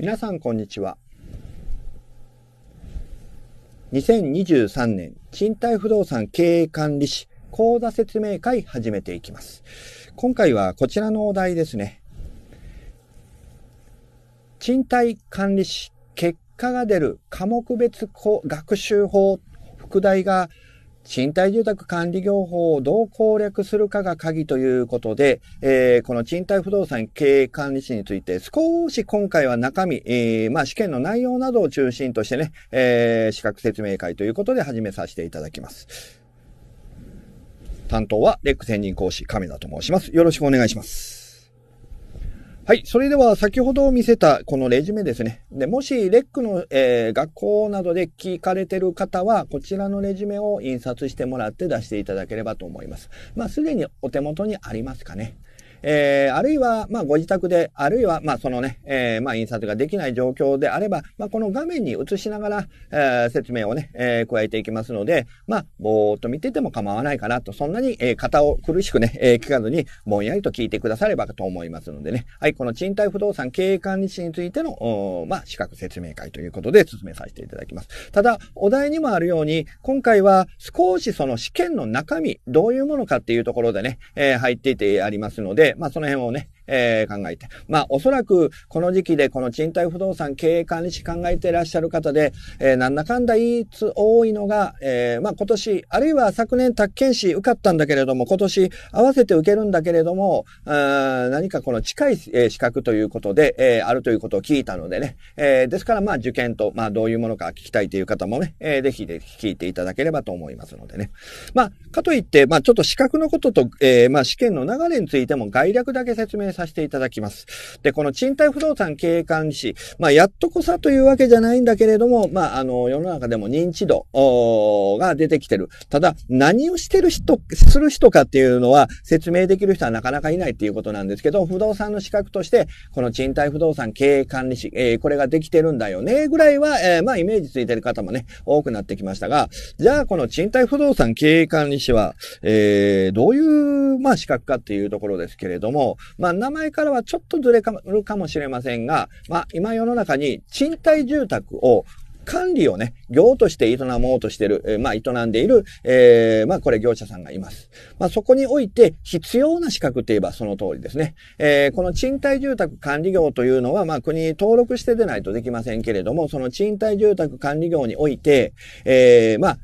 皆さんこんにちは。2023年賃貸不動産経営管理士講座説明会始めていきます。今回はこちらのお題ですね。賃貸管理士結果が出る科目別学習法副題が賃貸住宅管理業法をどう攻略するかが鍵ということで、えー、この賃貸不動産経営管理士について少し今回は中身、えー、まあ試験の内容などを中心としてね、えー、資格説明会ということで始めさせていただきます。担当はレック専任講師亀田と申します。よろしくお願いします。はい。それでは先ほど見せたこのレジュメですね。で、もしレックの、えー、学校などで聞かれてる方は、こちらのレジュメを印刷してもらって出していただければと思います。まあ、すでにお手元にありますかね。えー、あるいは、まあ、ご自宅で、あるいは、まあ、そのね、えー、まあ、印刷ができない状況であれば、まあ、この画面に映しながら、えー、説明をね、えー、加えていきますので、まあ、ぼーっと見てても構わないかなと、そんなに、えー、を苦しくね、えー、聞かずに、ぼんやりと聞いてくださればと思いますのでね、はい、この賃貸不動産経営管理士についての、まあ、資格説明会ということで進めさせていただきます。ただ、お題にもあるように、今回は少しその試験の中身、どういうものかっていうところでね、えー、入っていてありますので、で、まあその辺をね、えー、考えて。まあ、おそらく、この時期でこの賃貸不動産経営管理士考えていらっしゃる方で、えー、なんだかんだいつ多いのが、えー、まあ、今年、あるいは昨年、宅建士受かったんだけれども、今年合わせて受けるんだけれども、あ何かこの近い、え資格ということで、えー、あるということを聞いたのでね、えー、ですから、まあ、受験と、まあ、どういうものか聞きたいという方もね、えー、ぜひぜひ聞いていただければと思いますのでね。まあ、かといって、まあ、ちょっと資格のことと、えー、まあ、試験の流れについても概略だけ説明させていただきます。で、この賃貸不動産経営管理士、まあ、やっとこさというわけじゃないんだけれども、まあ、あの、世の中でも認知度が出てきてる。ただ、何をしてる人、する人かっていうのは説明できる人はなかなかいないっていうことなんですけど、不動産の資格として、この賃貸不動産経営管理士、えー、これができてるんだよね、ぐらいは、えー、まあ、イメージついてる方もね、多くなってきましたが、じゃあ、この賃貸不動産経営管理士は、えー、どういう、まあ、資格かっていうところですけれども、まあ、名前からはちょっとずれかるかもしれませんが、まあ、今世の中に賃貸住宅を管理をね、業として営もうとしてる、えー、まあ、営んでいる、えー、まあ、これ業者さんがいます。まあ、そこにおいて必要な資格といえばその通りですね。えー、この賃貸住宅管理業というのは、まあ、国に登録して出ないとできませんけれども、その賃貸住宅管理業において、えー、まあ、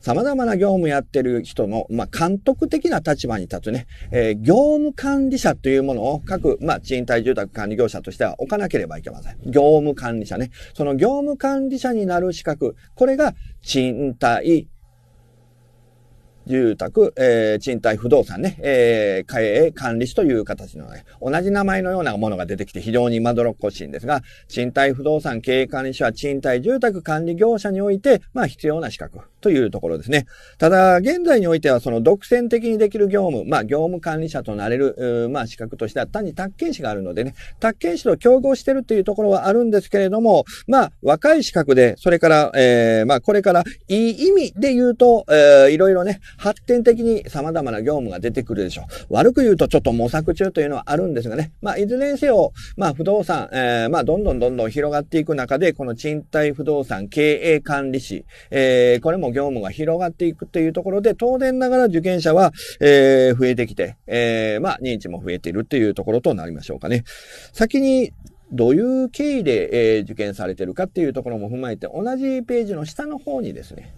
様々な業務やってる人の、まあ、監督的な立場に立つね、えー、業務管理者というものを各、まあ、賃貸住宅管理業者としては置かなければいけません。業務管理者ね。その業務管理者になる資格、これが賃貸住宅、えー、賃貸不動産ね、えー、経営管理士という形のね、同じ名前のようなものが出てきて非常にまどろっこしいんですが、賃貸不動産経営管理士は賃貸住宅管理業者において、まあ必要な資格。というところですね。ただ、現在においては、その独占的にできる業務、まあ、業務管理者となれる、まあ、資格としては単に宅建士があるのでね、宅建士と競合してるというところはあるんですけれども、まあ、若い資格で、それから、えー、まあ、これから、いい意味で言うと、えー、いろいろね、発展的に様々な業務が出てくるでしょう。悪く言うと、ちょっと模索中というのはあるんですがね、まあ、いずれにせよ、まあ、不動産、えー、まあ、どんどんどんどん広がっていく中で、この賃貸不動産経営管理士、えー、これも業務が広がっていくというところで、当然ながら受験者は、えー、増えてきて、えー、まあ、認知も増えているというところとなりましょうかね。先に、どういう経緯で、えー、受験されてるかっていうところも踏まえて、同じページの下の方にですね、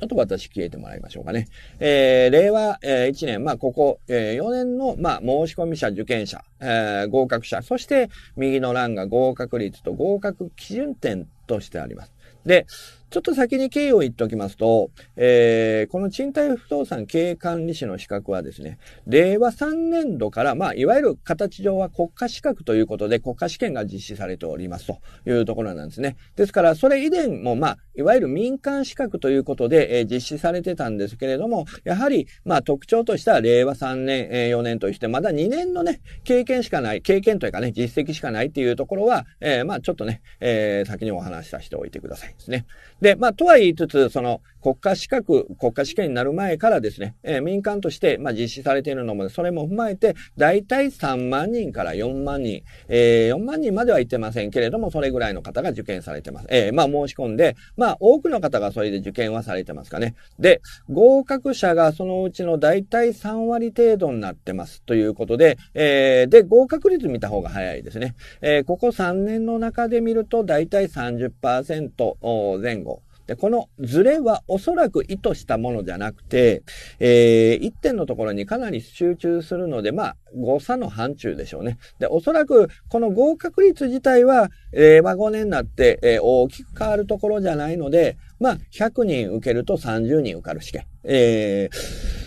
ちょっと私消えてもらいましょうかね。えー、令和、えー、1年、まあ、ここ、えー、4年の、まあ、申し込み者、受験者、えー、合格者、そして、右の欄が合格率と合格基準点としてあります。で、ちょっと先に経緯を言っておきますと、えー、この賃貸不動産経営管理士の資格はですね、令和3年度から、まあ、いわゆる形上は国家資格ということで、国家試験が実施されておりますというところなんですね。ですから、それ以前も、まあ、いわゆる民間資格ということで、えー、実施されてたんですけれども、やはり、まあ、特徴としては令和3年、えー、4年として、まだ2年のね、経験しかない、経験というかね、実績しかないっていうところは、えー、まあ、ちょっとね、えー、先にお話しさせておいてくださいですね。で、まあ、とは言いつつ、その、国家資格、国家試験になる前からですね、えー、民間として、まあ、実施されているのも、それも踏まえて、だいたい3万人から4万人、えー、4万人までは行ってませんけれども、それぐらいの方が受験されてます。えー、まあ、申し込んで、まあ、多くの方がそれで受験はされてますかね。で、合格者がそのうちのだいたい3割程度になってます。ということで、えー、で、合格率見た方が早いですね。えー、ここ3年の中で見ると、だいたい30%前後。で、このズレはおそらく意図したものじゃなくて、えー、1点のところにかなり集中するので、まあ、誤差の範疇でしょうね。で、おそらくこの合格率自体は、えー、5年になって、えー、大きく変わるところじゃないので、まあ、100人受けると30人受かる試験。えー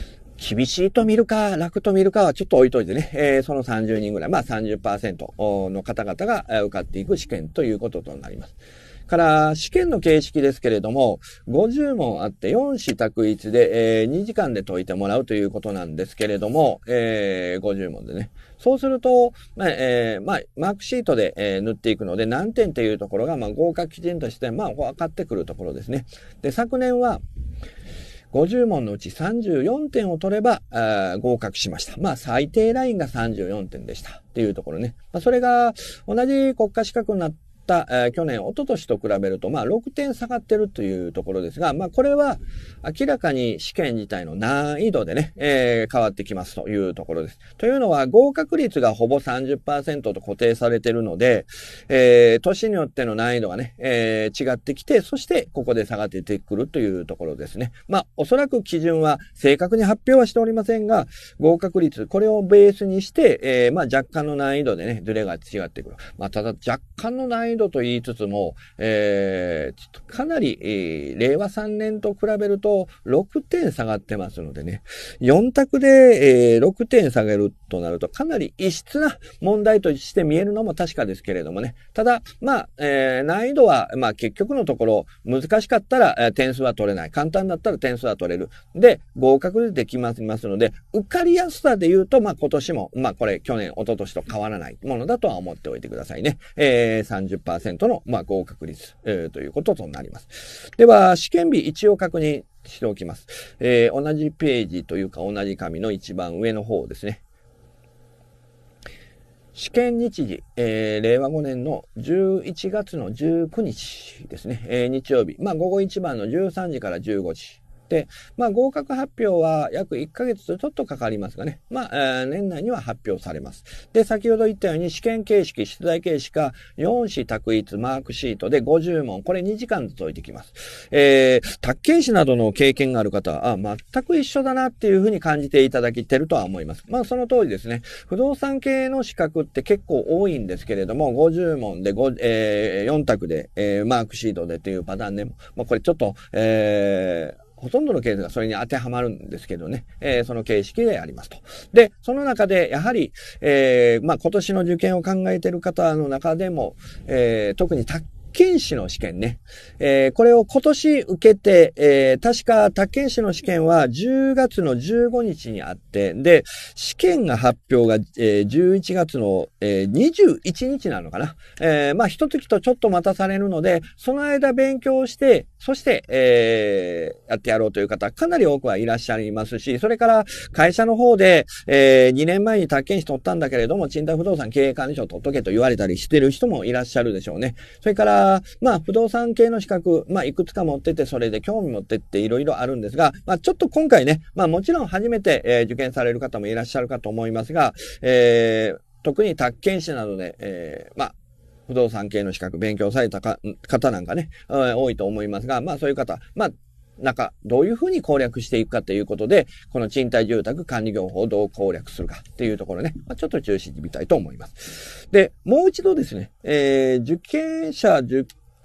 厳しいと見るか、楽と見るかはちょっと置いといてね、えー、その30人ぐらい、まあ30%の方々が受かっていく試験ということとなります。から、試験の形式ですけれども、50問あって4試択一で、えー、2時間で解いてもらうということなんですけれども、えー、50問でね。そうすると、まあ、えー、まあ、マークシートで、えー、塗っていくので、何点っていうところが、まあ、合格基準として、まあ、分かってくるところですね。で、昨年は、50問のうち34点を取れば、合格しました。まあ、最低ラインが34点でした。っていうところね。まあ、それが、同じ国家資格になって、、えー、去年、一昨年と比べると、まあ、6点下がってるというところですが、まあ、これは明らかに試験自体の難易度でね、えー、変わってきますというところです。というのは、合格率がほぼ30%と固定されてるので、えー、年によっての難易度がね、えー、違ってきて、そしてここで下がっててくるというところですね。まあ、おそらく基準は正確に発表はしておりませんが、合格率、これをベースにして、えー、まあ、若干の難易度でね、ズレが違ってくる。まあ、ただ、若干の難易度易度と言いつつも、えー、かなり、えー、令和3年と比べると6点下がってますのでね、4択で、えー、6点下げるとなるとかなり異質な問題として見えるのも確かですけれどもね、ただ、まあ、えー、難易度は、まあ結局のところ、難しかったら、えー、点数は取れない。簡単だったら点数は取れる。で、合格でできますので、受かりやすさで言うと、まあ今年も、まあこれ去年、一昨年と変わらないものだとは思っておいてくださいね。えー、80%の、まあ、合格率、えー、ということとなります。では、試験日一応確認しておきます。えー、同じページというか同じ紙の一番上の方ですね。試験日時、えー、令和5年の11月の19日ですね、えー、日曜日、まあ、午後一番の13時から15時、、まあ、合格発表は約1ヶ月ちょっとかかりますがね、まあ、えー、年内には発表されます。で、先ほど言ったように試験形式、出題形式が4紙択一マークシートで50問、これ2時間ずつ置いてきます。えー、宅建士などの経験がある方は、あ、全く一緒だなっていうふうに感じていただけてるとは思います。まあ、その通りですね。不動産系の資格って結構多いんですけれども、50問で5、えー、4択で、えー、マークシートでっていうパターンでも、まあ、これちょっと、えー、ほとんどのケースがそれに当てはまるんですけどね、えー、その形式でありますと。で、その中で、やはり、えー、まあ、今年の受験を考えている方の中でも、えー、特に卓検士の試験ね。えー、これを今年受けて、えー、確か、宅建士の試験は10月の15日にあって、で、試験が発表が、えー、11月の、えー、21日なのかな。えー、まあ、一月とちょっと待たされるので、その間勉強して、そして、えー、やってやろうという方、かなり多くはいらっしゃいますし、それから会社の方で、えー、2年前に宅建士取ったんだけれども、賃貸不動産経営管理所取っとけと言われたりしてる人もいらっしゃるでしょうね。それから、まあ、不動産系の資格、まあ、いくつか持ってて、それで興味持ってっていろいろあるんですが、まあ、ちょっと今回ね、まあ、もちろん初めて、えー、受験される方もいらっしゃるかと思いますが、えー、特に宅建士などで、えー、まあ、不動産系の資格勉強された方なんかね、多いと思いますが、まあそういう方、まあ中、どういうふうに攻略していくかということで、この賃貸住宅管理業法をどう攻略するかっていうところね、まあ、ちょっと注視してみたいと思います。で、もう一度ですね、えー、受験者、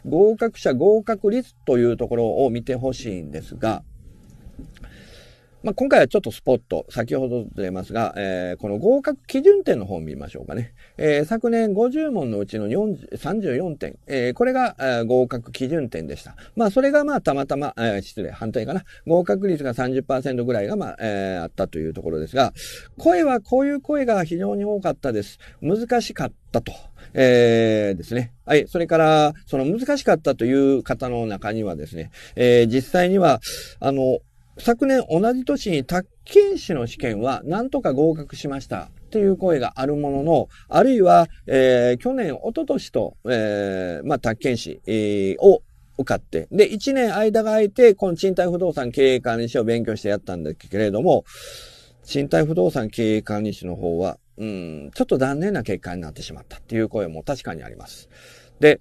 合格者合格率というところを見てほしいんですが、まあ、今回はちょっとスポット、先ほど出ますが、えー、この合格基準点の方を見ましょうかね。えー、昨年50問のうちの34点、えー、これが、えー、合格基準点でした。まあ、それがまあ、たまたま、えー、失礼、反対かな。合格率が30%ぐらいが、まあ、えー、あったというところですが、声はこういう声が非常に多かったです。難しかったと。えー、ですね。はい。それから、その難しかったという方の中にはですね、えー、実際には、あの、昨年同じ年に宅建士の試験はなんとか合格しました。っていう声があるものの、あるいは、えー、去年、一昨年と、えー、まあ、宅建士、えー、を受かって、で、1年間が空いて、この賃貸不動産経営管理士を勉強してやったんだけれども、賃貸不動産経営管理士の方は、うん、ちょっと残念な結果になってしまったっていう声も確かにあります。で、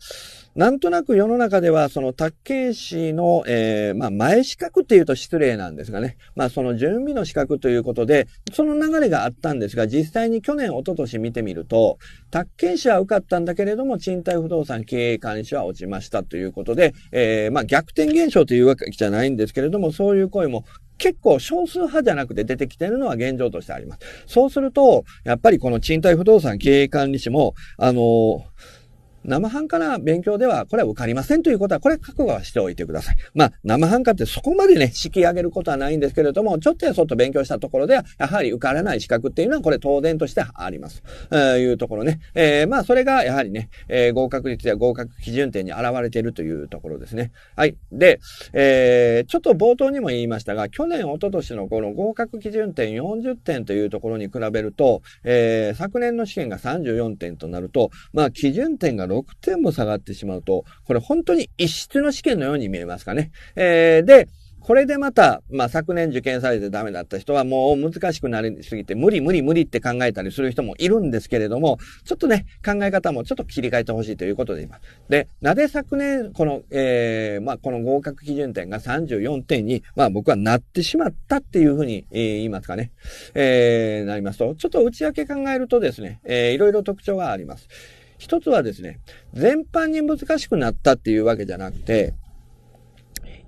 なんとなく世の中では、その、宅建士の、えー、まあ、前資格っていうと失礼なんですがね。まあ、その準備の資格ということで、その流れがあったんですが、実際に去年、一昨年見てみると、宅建士は受かったんだけれども、賃貸不動産経営管理士は落ちましたということで、えー、まあ、逆転現象というわけじゃないんですけれども、そういう声も結構少数派じゃなくて出てきてるのは現状としてあります。そうすると、やっぱりこの賃貸不動産経営管理士も、あのー生半可な勉強ではこれは受かりませんということは、これ覚悟はしておいてください。まあ、生半可ってそこまでね、敷き上げることはないんですけれども、ちょっとやそっと勉強したところでは、やはり受からない資格っていうのは、これ当然としてあります。えー、いうところね。えー、まあ、それがやはりね、えー、合格率や合格基準点に現れているというところですね。はい。で、えー、ちょっと冒頭にも言いましたが、去年、一昨年のこの合格基準点40点というところに比べると、えー、昨年の試験が34点となると、まあ、基準点が6 6点も下がってしまうと、これ本当に一室の試験のように見えますかね。えー、で、これでまた、まあ、昨年受験されてダメだった人はもう難しくなりすぎて無理無理無理って考えたりする人もいるんですけれども、ちょっとね、考え方もちょっと切り替えてほしいということで今。で、なぜ昨年、この、えー、まあ、この合格基準点が34点に、まあ、僕はなってしまったっていうふうに、えー、言いますかね。えー、なりますと、ちょっと内訳考えるとですね、えー、いろいろ特徴があります。一つはですね、全般に難しくなったっていうわけじゃなくて、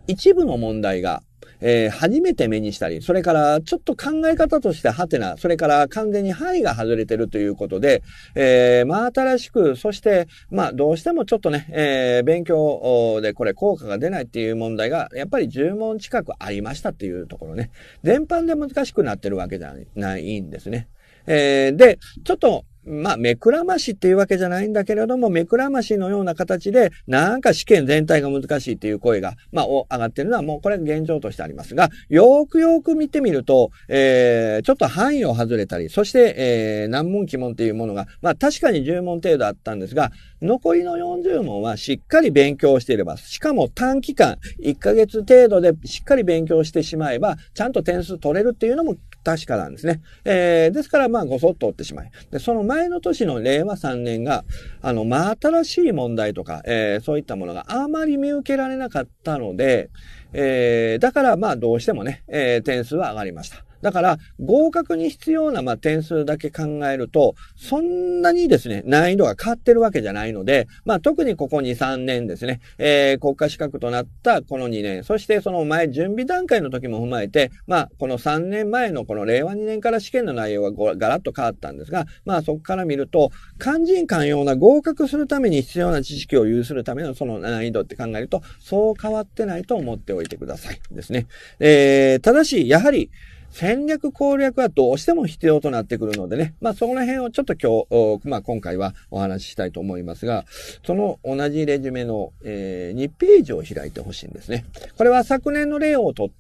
一部の問題が、えー、初めて目にしたり、それからちょっと考え方としてハテナ、それから完全に範囲が外れてるということで、えー、まあ、新しく、そして、まあどうしてもちょっとね、えー、勉強でこれ効果が出ないっていう問題が、やっぱり10問近くありましたっていうところね。全般で難しくなってるわけじゃないんですね。えー、で、ちょっとまあ、目くらましっていうわけじゃないんだけれども、目くらましのような形で、なんか試験全体が難しいっていう声が、まあ、上がってるのはもうこれ現状としてありますが、よくよく見てみると、えー、ちょっと範囲を外れたり、そして、えー、難問鬼問っていうものが、まあ、確かに10問程度あったんですが、残りの40問はしっかり勉強していれば、しかも短期間、1ヶ月程度でしっかり勉強してしまえば、ちゃんと点数取れるっていうのも確かなんですね。えー、ですから、まあ、ごそっと追ってしまい。で、その前の年の令和3年が、あの、真新しい問題とか、えー、そういったものがあまり見受けられなかったので、えー、だから、まあ、どうしてもね、えー、点数は上がりました。だから、合格に必要な、ま点数だけ考えると、そんなにですね、難易度が変わってるわけじゃないので、まあ、特にここ2、3年ですね、えー、国家資格となったこの2年、そしてその前準備段階の時も踏まえて、まあ、この3年前のこの令和2年から試験の内容がガラッと変わったんですが、まあ、そこから見ると、肝心肝要な合格するために必要な知識を有するためのその難易度って考えると、そう変わってないと思っておいてください。ですね。えー、ただし、やはり、戦略攻略はどうしても必要となってくるのでね、まあそこら辺をちょっと今日、まあ今回はお話ししたいと思いますが、その同じレジュメの、えー、2ページを開いてほしいんですね。これは昨年の例をとって、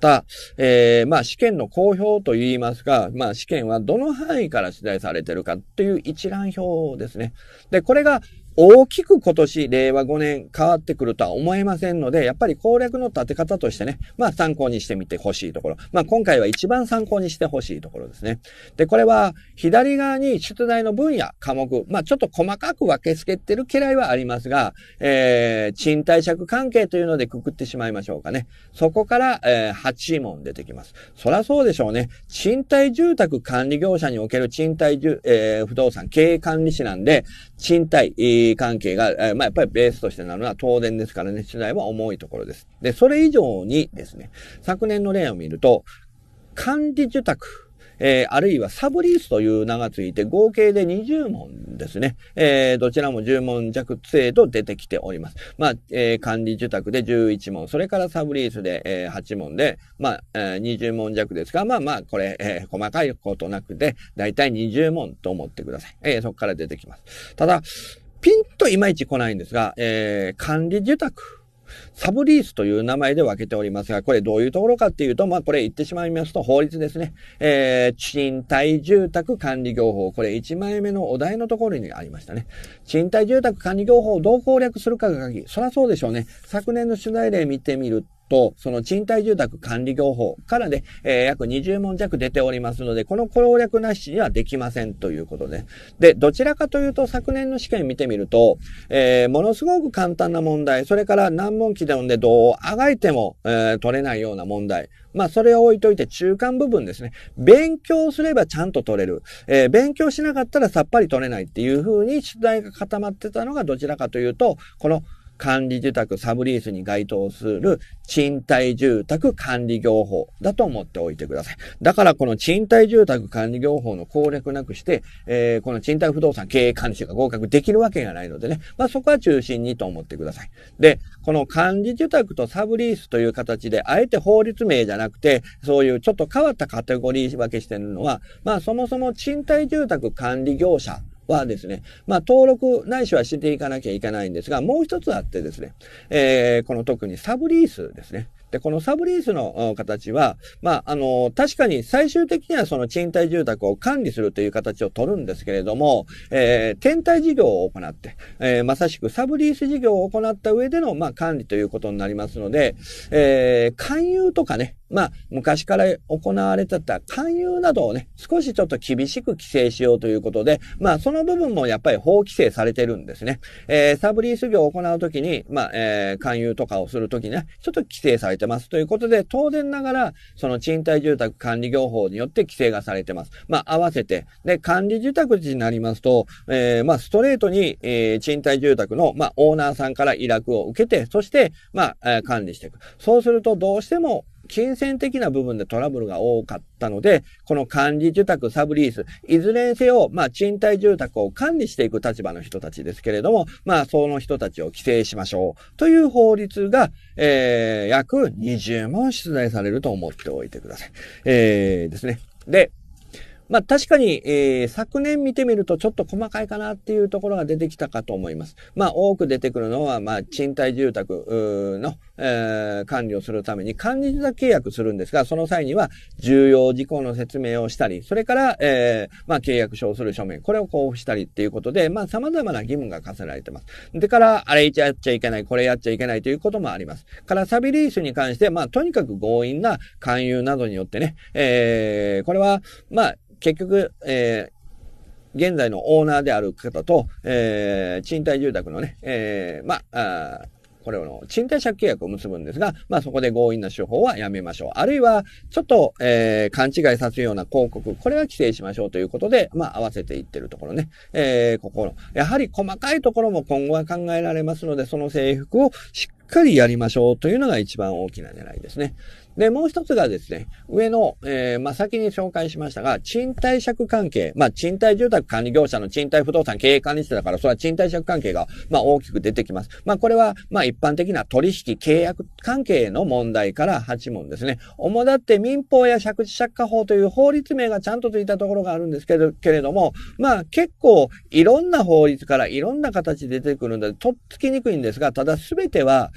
た、えー、まあ試験の公表と言いますが、まあ試験はどの範囲から取材されてるかという一覧表ですね。で、これが大きく今年、令和5年変わってくるとは思えませんので、やっぱり攻略の立て方としてね、まあ参考にしてみてほしいところ。まあ今回は一番参考にしてほしいところですね。で、これは左側に出題の分野、科目、まあちょっと細かく分けつけてる嫌いはありますが、えー、賃貸借関係というのでくくってしまいましょうかね。そこから、えー、8問出てきます。そらそうでしょうね。賃貸住宅管理業者における賃貸、えー、不動産経営管理士なんで、賃貸、えー関係が、えー、まあ、やっぱりベースとしてなるのは当然ですからね、取材は重いところです。で、それ以上にですね、昨年の例を見ると、管理受託、えー、あるいはサブリースという名がついて合計で20問ですね。えー、どちらも10問弱程度出てきております。まあ、えー、管理受託で11問、それからサブリースで、えー、8問で、まあ、えー、20問弱ですが、まあまあ、これ、えー、細かいことなくて、だいたい20問と思ってください。えー、そこから出てきます。ただ、ピンといまいち来ないんですが、えー、管理受託。サブリースという名前で分けておりますが、これどういうところかっていうと、まあこれ言ってしまいますと法律ですね。えー、賃貸住宅管理業法。これ1枚目のお題のところにありましたね。賃貸住宅管理業法をどう攻略するかが鍵。そらそうでしょうね。昨年の取材例見てみると、と、その賃貸住宅管理業法からね、えー、約20問弱出ておりますので、この攻略なしにはできませんということで。で、どちらかというと昨年の試験見てみると、えー、ものすごく簡単な問題、それから難問期でもね、どうあがいても、えー、取れないような問題。まあ、それを置いといて中間部分ですね。勉強すればちゃんと取れる。えー、勉強しなかったらさっぱり取れないっていう風に出題が固まってたのがどちらかというと、この管理住宅サブリースに該当する賃貸住宅管理業法だと思っておいてください。だからこの賃貸住宅管理業法の攻略なくして、えー、この賃貸不動産経営管理士が合格できるわけがないのでね、まあそこは中心にと思ってください。で、この管理住宅とサブリースという形で、あえて法律名じゃなくて、そういうちょっと変わったカテゴリー分けしてるのは、まあそもそも賃貸住宅管理業者はですね、まあ、登録ないしはしていかなきゃいけないんですが、もう一つあってですね、えー、この特にサブリースですね。で、このサブリースの形は、まあ、あの、確かに最終的にはその賃貸住宅を管理するという形を取るんですけれども、えー、天体事業を行って、えー、まさしくサブリース事業を行った上での、まあ、管理ということになりますので、えー、勧誘とかね、まあ、昔から行われてた勧誘などをね、少しちょっと厳しく規制しようということで、まあ、その部分もやっぱり法規制されてるんですね。えー、サブリース業を行うときに、まあ、えー、勧誘とかをするときね、ちょっと規制されてますということで、当然ながら、その賃貸住宅管理業法によって規制がされてます。まあ、合わせて、で、管理住宅地になりますと、えー、まあ、ストレートに、えー、賃貸住宅の、まあ、オーナーさんから委託を受けて、そして、まあ、えー、管理していく。そうすると、どうしても、金銭的な部分でトラブルが多かったので、この管理住宅サブリース、いずれにせよ、まあ、賃貸住宅を管理していく立場の人たちですけれども、まあ、その人たちを規制しましょうという法律が、えー、約20問出題されると思っておいてください。えー、ですね。で、まあ確かに、えー、昨年見てみるとちょっと細かいかなっていうところが出てきたかと思います。まあ多く出てくるのは、まあ賃貸住宅の、えー、管理をするために管理者契約するんですが、その際には重要事項の説明をしたり、それから、えー、まあ契約書をする書面、これを交付したりっていうことで、まあ様々な義務が課せられてます。でから、あれやっちゃいけない、これやっちゃいけないということもあります。から、サビリースに関して、まあとにかく強引な勧誘などによってね、えー、これは、まあ、結局、えー、現在のオーナーである方と、えー、賃貸住宅のね、えー、まあ、これを賃貸借契約を結ぶんですが、まあそこで強引な手法はやめましょう。あるいは、ちょっと、えー、勘違いさせるような広告、これは規制しましょうということで、まあ合わせていってるところね。えー、ここの、やはり細かいところも今後は考えられますので、その制服をしっかりやりましょうというのが一番大きな狙いですね。で、もう一つがですね、上の、えー、まあ、先に紹介しましたが、賃貸借関係、まあ、賃貸住宅管理業者の賃貸不動産経営管理者だから、それは賃貸借関係が、まあ、大きく出てきます。まあ、これは、まあ、一般的な取引契約関係の問題から8問ですね。主だって民法や借地借家法という法律名がちゃんとついたところがあるんですけど、けれども、まあ、結構、いろんな法律からいろんな形で出てくるので、とっつきにくいんですが、ただ全ては、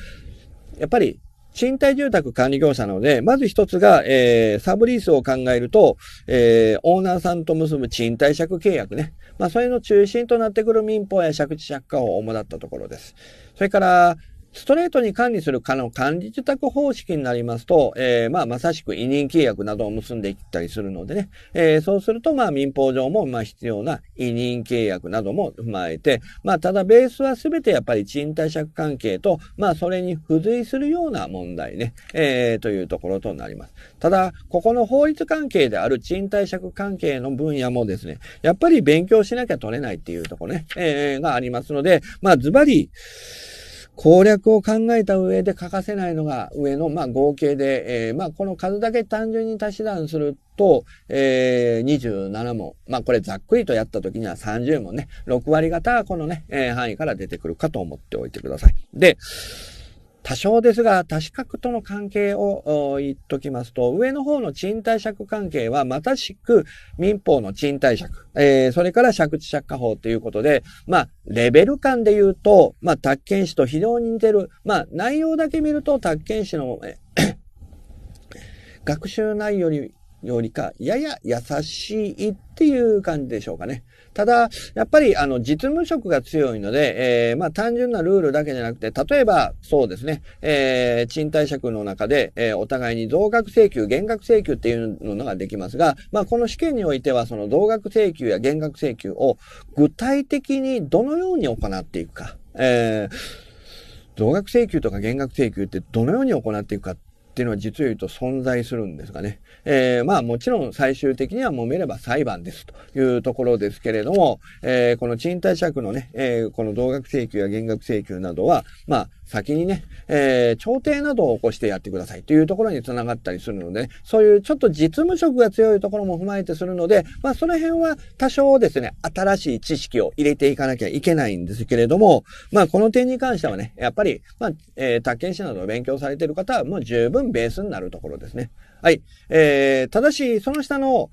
やっぱり賃貸住宅管理業者なので、まず一つが、えー、サブリースを考えると、えー、オーナーさんと結ぶ賃貸借契約ね。まあ、それの中心となってくる民法や借地借家法を主だったところです。それから、ストレートに管理するかの管理受託方式になりますと、えー、まあ、まさしく委任契約などを結んでいったりするのでね、えー、そうすると、まあ、民法上も、まあ、必要な委任契約なども踏まえて、まあ、ただ、ベースは全てやっぱり賃貸借関係と、まあ、それに付随するような問題ね、えー、というところとなります。ただ、ここの法律関係である賃貸借関係の分野もですね、やっぱり勉強しなきゃ取れないっていうところね、えー、がありますので、まあ、ズバリ、攻略を考えた上で欠かせないのが上の、まあ、合計で、えー、まあ、この数だけ単純に足し算すると、えー、27問。まあ、これざっくりとやった時には30問ね。6割方はこのね、えー、範囲から出てくるかと思っておいてください。で、多少ですが、多資格との関係を言っときますと、上の方の賃貸借関係は、またしく民法の賃貸借、えー、それから借地借家法ということで、まあ、レベル間で言うと、まあ、宅建士と非常に似てる、まあ、内容だけ見ると、宅建士の 学習内容よりよりか、やや優しいっていう感じでしょうかね。ただ、やっぱり、あの、実務職が強いので、えー、まあ、単純なルールだけじゃなくて、例えば、そうですね、えー、賃貸借の中で、えー、お互いに増額請求、減額請求っていうのができますが、まあ、この試験においては、その増額請求や減額請求を具体的にどのように行っていくか、えー、増額請求とか減額請求ってどのように行っていくかっていうのは実を言うと存在するんですがね。えー、まあもちろん最終的には揉めれば裁判ですというところですけれども、えー、この賃貸借のね、えー、この同額請求や減額請求などは、まあ先にね、えー、調停などを起こしてやってくださいというところにつながったりするので、ね、そういうちょっと実務職が強いところも踏まえてするので、まあその辺は多少ですね、新しい知識を入れていかなきゃいけないんですけれども、まあこの点に関してはね、やっぱり、まあ、えー、宅建士などを勉強されている方はもう十分ベースになるところですね。はい。えー、ただし、その下の、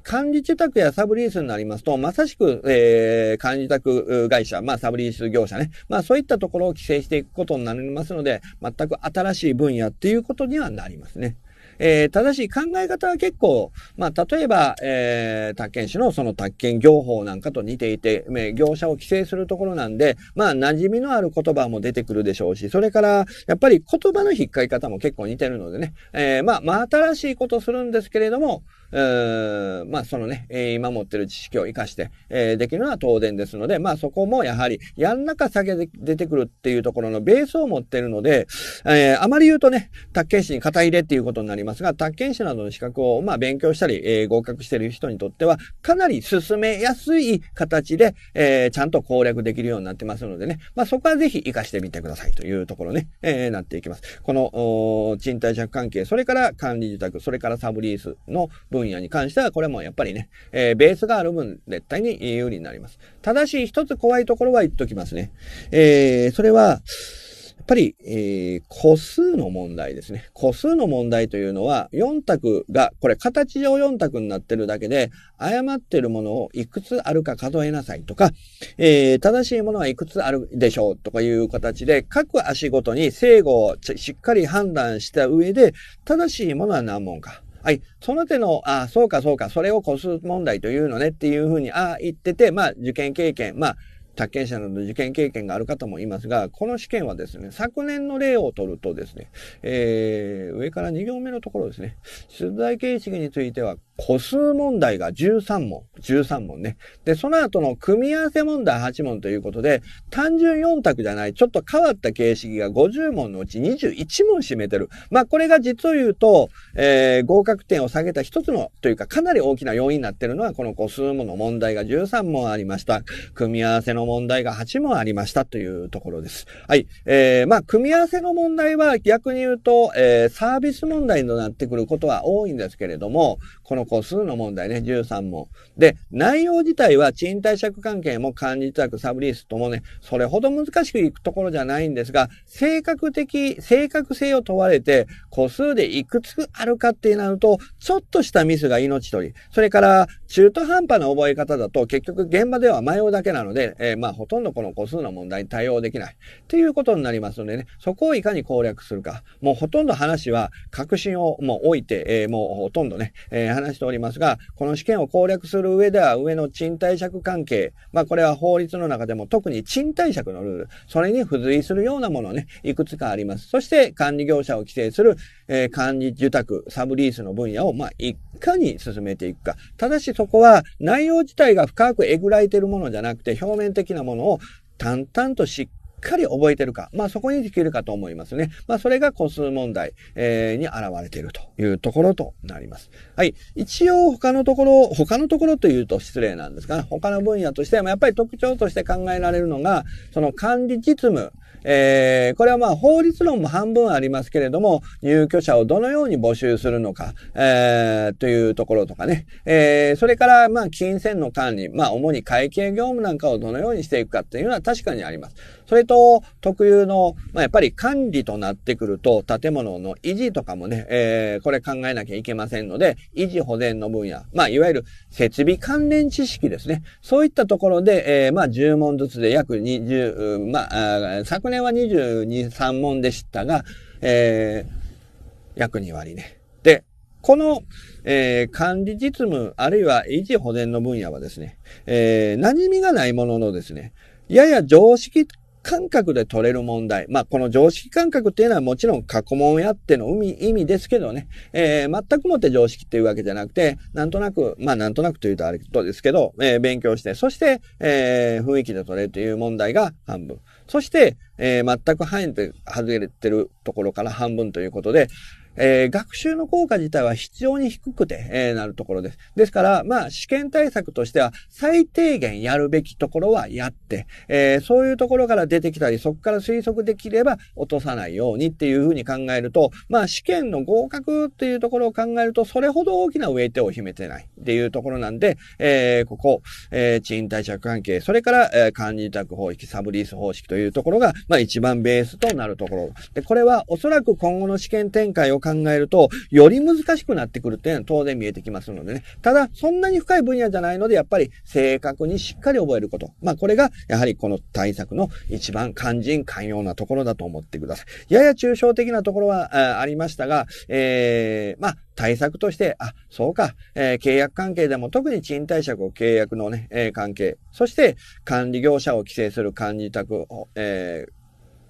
管理受託やサブリースになりますと、まさしく、えー、管理受託会社、まあ、サブリース業者ね、まあ、そういったところを規制していくことになりますので、全く新しい分野っていうことにはなりますね。えー、ただし考え方は結構、まあ、例えば、えー、宅建士のその宅建業法なんかと似ていて、え業者を規制するところなんで、まあ、馴染みのある言葉も出てくるでしょうし、それから、やっぱり言葉の引っかい方も結構似てるのでね、えー、まあ、まあ、新しいことするんですけれども、まあそのね、え今持ってる知識を活かして、えできるのは当然ですので、まあそこもやはり、やん中下げで出てくるっていうところのベースを持ってるので、えあまり言うとね、宅建士に肩入れっていうことになりますが、宅建士などの資格を、まあ勉強したり、え合格してる人にとっては、かなり進めやすい形で、えちゃんと攻略できるようになってますのでね、まあそこはぜひ活かしてみてくださいというところね、えなっていきます。この、賃貸借関係、それから管理自宅、それからサブリースの分分野に関しては、これもやっぱりね、えー、ベースがある分、絶対に有利になります。ただし、一つ怖いところは言っときますね。えー、それは、やっぱり、えー、個数の問題ですね。個数の問題というのは、4択が、これ形上4択になってるだけで、誤ってるものをいくつあるか数えなさいとか、えー、正しいものはいくつあるでしょうとかいう形で、各足ごとに正誤をしっかり判断した上で、正しいものは何問か。はい、その手の、あそうかそうか、それを個数問題というのねっていうふうに、あ言ってて、まあ、受験経験、まあ、宅建者など受験経験がある方もいますが、この試験はですね、昨年の例を取るとですね、えー、上から2行目のところですね、出題形式については、個数問題が13問、13問ね。で、その後の組み合わせ問題8問ということで、単純4択じゃない、ちょっと変わった形式が50問のうち21問占めてる。まあ、これが実を言うと、えー、合格点を下げた一つの、というかかなり大きな要因になってるのは、この個数もの問題が13問ありました。組み合わせの問題が8問ありましたというところです。はい。えー、まあ、組み合わせの問題は逆に言うと、えー、サービス問題となってくることは多いんですけれども、このの個数の問題ね、13問。で、内容自体は賃貸借関係も管理宅、サブリースともね、それほど難しくいくところじゃないんですが、性格的、正確性を問われて、個数でいくつあるかってなると、ちょっとしたミスが命取り。それから、中途半端な覚え方だと結局現場では迷うだけなので、えー、まあほとんどこの個数の問題に対応できないっていうことになりますのでね、そこをいかに攻略するか。もうほとんど話は確信をもう置いて、えー、もうほとんどね、えー、話しておりますが、この試験を攻略する上では上の賃貸借関係、まあこれは法律の中でも特に賃貸借のルール、それに付随するようなものね、いくつかあります。そして管理業者を規制する、えー、管理受託、サブリースの分野をまあ一かに進めていくか。ただしそこは内容自体が深くえぐられてるものじゃなくて表面的なものを淡々としっしっかり覚えてるか。まあそこにできるかと思いますね。まあそれが個数問題、えー、に現れているというところとなります。はい。一応他のところ、他のところというと失礼なんですが、他の分野としてはやっぱり特徴として考えられるのが、その管理実務、えー、これはまあ法律論も半分ありますけれども、入居者をどのように募集するのか、えー、というところとかね、えー、それからまあ金銭の管理、まあ主に会計業務なんかをどのようにしていくかっていうのは確かにあります。それと特有の、まあ、やっぱり管理となってくると建物の維持とかもね、えー、これ考えなきゃいけませんので、維持保全の分野、まあいわゆる設備関連知識ですね。そういったところで、えー、まあ10問ずつで約20、まあ、年は22、3問でしたが、えー、約2割ね。で、この、えー、管理実務、あるいは維持保全の分野はですね、えー、馴染みがないもののですね、やや常識感覚で取れる問題。まあ、この常識感覚っていうのはもちろん過去問やっての意味ですけどね、えー、全くもって常識っていうわけじゃなくて、なんとなく、まあ、なんとなくというとあれとですけど、えー、勉強して、そして、えー、雰囲気で取れるという問題が半分。そして、えー、全く範囲で外れてるところから半分ということで、えー、学習の効果自体は非常に低くて、えー、なるところです。ですから、まあ、試験対策としては、最低限やるべきところはやって、えー、そういうところから出てきたり、そこから推測できれば落とさないようにっていうふうに考えると、まあ、試験の合格っていうところを考えると、それほど大きなウェイテを秘めてないっていうところなんで、えー、ここ、えー、賃貸借関係、それから、えー、管理委託方式、サブリース方式というところが、まあ、一番ベースとなるところ。で、これはおそらく今後の試験展開を考えると、より難しくなってくるっていうのは当然見えてきますのでね。ただ、そんなに深い分野じゃないので、やっぱり正確にしっかり覚えること。まあ、これが、やはりこの対策の一番肝心寛容なところだと思ってください。やや抽象的なところはありましたが、えー、まあ、対策として、あ、そうか、えー、契約関係でも特に賃貸借を契約のね、えー、関係、そして管理業者を規制する管理宅を、えー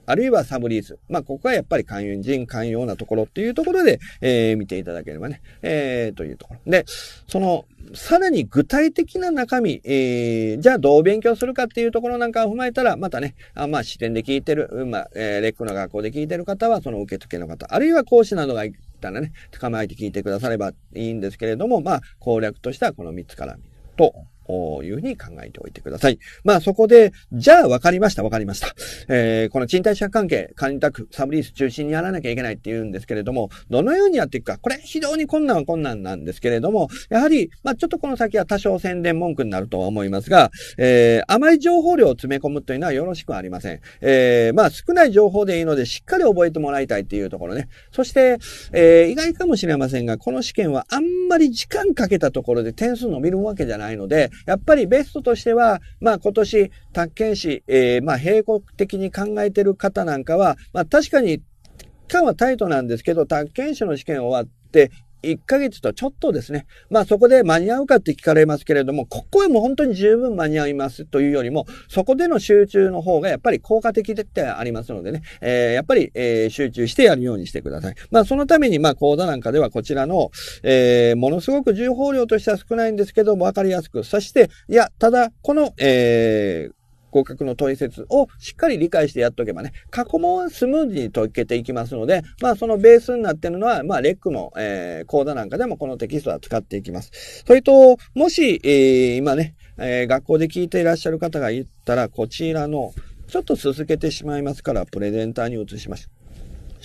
あるいはサブリース。まあ、ここはやっぱり勧誘人、寛容なところっていうところで、えー、見ていただければね、えー、というところ。で、その、さらに具体的な中身、えー、じゃあどう勉強するかっていうところなんかを踏まえたら、またね、あまあ、視点で聞いてる、まあ、えー、レックの学校で聞いてる方は、その受付の方、あるいは講師などがいたらね、捕まえて聞いてくださればいいんですけれども、まあ、攻略としてはこの3つから見るというふうに考えておいてください。まあそこで、じゃあ分かりました、分かりました。えー、この賃貸借関係、管理宅、サブリース中心にやらなきゃいけないっていうんですけれども、どのようにやっていくか、これ非常に困難は困難なんですけれども、やはり、まあちょっとこの先は多少宣伝文句になるとは思いますが、えー、甘い情報量を詰め込むというのはよろしくありません。えー、まあ少ない情報でいいので、しっかり覚えてもらいたいっていうところね。そして、えー、意外かもしれませんが、この試験はあんまり時間かけたところで点数伸びるわけじゃないので、やっぱりベストとしては、まあ今年、宅建士、えー、まあ閉国的に考えてる方なんかは、まあ確かに、期間はタイトなんですけど、宅建士の試験終わって、1ヶ月とちょっとですね。まあそこで間に合うかって聞かれますけれども、ここはもう本当に十分間に合いますというよりも、そこでの集中の方がやっぱり効果的でってありますのでね、えー、やっぱり、えー、集中してやるようにしてください。まあそのためにまあ講座なんかではこちらの、えー、ものすごく情報量としては少ないんですけども、わかりやすく。そして、いや、ただ、この、えー、合格の取説をしっかり理解してやっておけばね、過去問はスムーズに解けていきますので、まあそのベースになってるのは、まあレックの、えー、講座なんかでもこのテキストは使っていきます。それと、もし、えー、今ね、えー、学校で聞いていらっしゃる方が言ったら、こちらの、ちょっと続けてしまいますから、プレゼンターに移しまし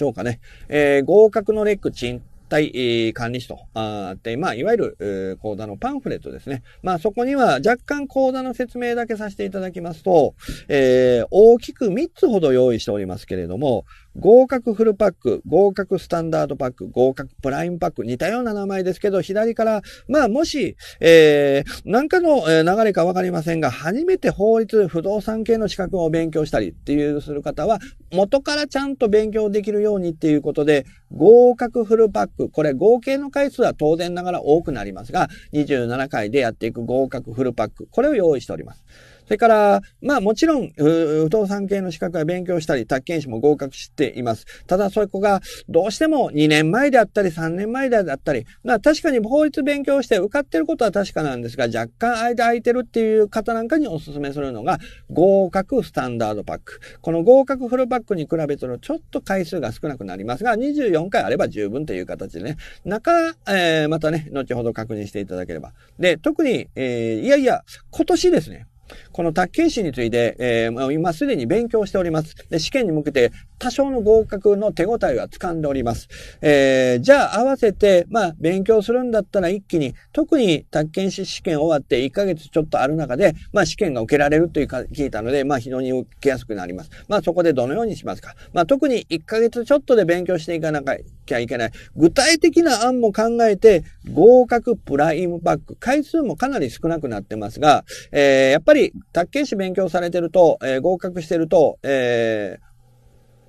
ょうかね。えー、合格のレックチン対、管理士と、あって、まあ、いわゆる、講座のパンフレットですね。まあ、そこには若干講座の説明だけさせていただきますと、えー、大きく3つほど用意しておりますけれども、合格フルパック、合格スタンダードパック、合格プライムパック、似たような名前ですけど、左から、まあもし、えー、何かの流れかわかりませんが、初めて法律、不動産系の資格を勉強したりっていうする方は、元からちゃんと勉強できるようにっていうことで、合格フルパック、これ合計の回数は当然ながら多くなりますが、27回でやっていく合格フルパック、これを用意しております。それから、まあもちろん、不動産系の資格は勉強したり、宅建士も合格しています。ただ、そこが、どうしても2年前であったり、3年前であったり、まあ確かに法律勉強して受かってることは確かなんですが、若干間空いてるっていう方なんかにお勧めするのが、合格スタンダードパック。この合格フルパックに比べてのちょっと回数が少なくなりますが、24回あれば十分という形でね、中、えー、またね、後ほど確認していただければ。で、特に、えー、いやいや、今年ですね。この卓球士について、えー、今すでに勉強しております。で、試験に向けて多少の合格の手応えは掴んでおります。えー、じゃあ合わせて、まあ、勉強するんだったら一気に、特に宅建士試験終わって1ヶ月ちょっとある中で、まあ、試験が受けられるというか聞いたので、まあ、非常に受けやすくなります。まあ、そこでどのようにしますか。まあ、特に1ヶ月ちょっとで勉強していかなきゃいけない。具体的な案も考えて、合格プライムバック、回数もかなり少なくなってますが、えー、やっぱり、宅建士勉強されてると、えー、合格してると、えー、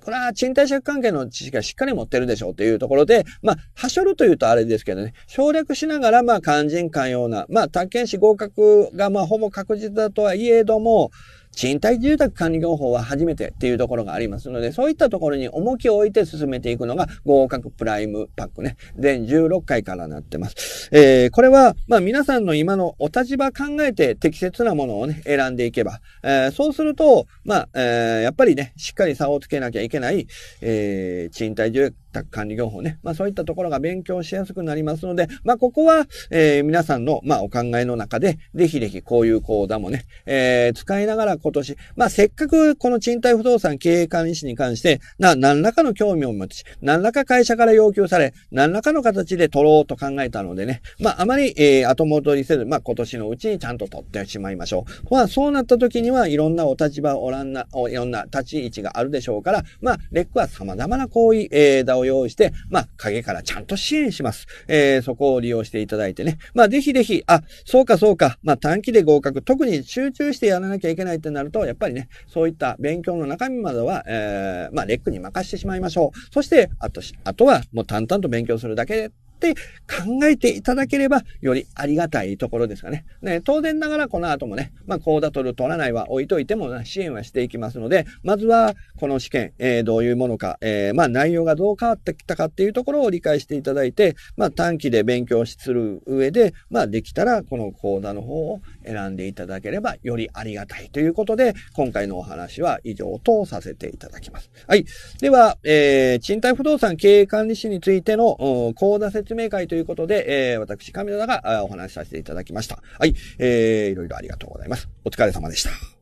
これは賃貸借関係の知識はしっかり持ってるでしょうというところで、まあ、はしょるというとあれですけどね、省略しながら、まあ、肝心肝要な、まあ、宅建士合格が、まあ、ほぼ確実だとはいえども、賃貸住宅管理業法は初めてっていうところがありますので、そういったところに重きを置いて進めていくのが合格プライムパックね。全16回からなってます。えー、これは、まあ皆さんの今のお立場考えて適切なものをね、選んでいけば、えー、そうすると、まあ、えー、やっぱりね、しっかり差をつけなきゃいけない、えー、賃貸住宅管理業法ね。まあそういったところが勉強しやすくなりますので、まあここは、えー、皆さんの、まあお考えの中で、ぜひぜひこういう講座もね、えー、使いながら今年、まあせっかくこの賃貸不動産経営管理士に関して、な、何らかの興味を持ち、何らか会社から要求され、何らかの形で取ろうと考えたのでね、まああまり、えー、後戻りせず、まあ今年のうちにちゃんと取ってしまいましょう。まあそうなった時にはいろんなお立場、おらんな、おいろんな立ち位置があるでしょうから、まあレックは様々な行為、えー、を用意して、まあ、影からちゃんと支援します。えー、そこを利用していただいてね。まあ、ぜひぜひ、あ、そうかそうか、まあ、短期で合格、特に集中してやらなきゃいけないってなると、やっぱりね、そういった勉強の中身までは、えー、まあ、レックに任してしまいましょう。そして、あと、あとは、もう淡々と勉強するだけって考えていただければよりありがたいところですかね。ね当然ながらこの後もね、まあ、講座取る取らないは置いといても支援はしていきますので、まずはこの試験、えー、どういうものか、えー、まあ、内容がどう変わってきたかっていうところを理解していただいて、まあ、短期で勉強する上で、まあ、できたらこの講座の方を、選んでいただければよりありがたいということで、今回のお話は以上とさせていただきます。はい。では、えー、賃貸不動産経営管理士についての講座説明会ということで、えー、私、神田がお話しさせていただきました。はい。えー、いろいろありがとうございます。お疲れ様でした。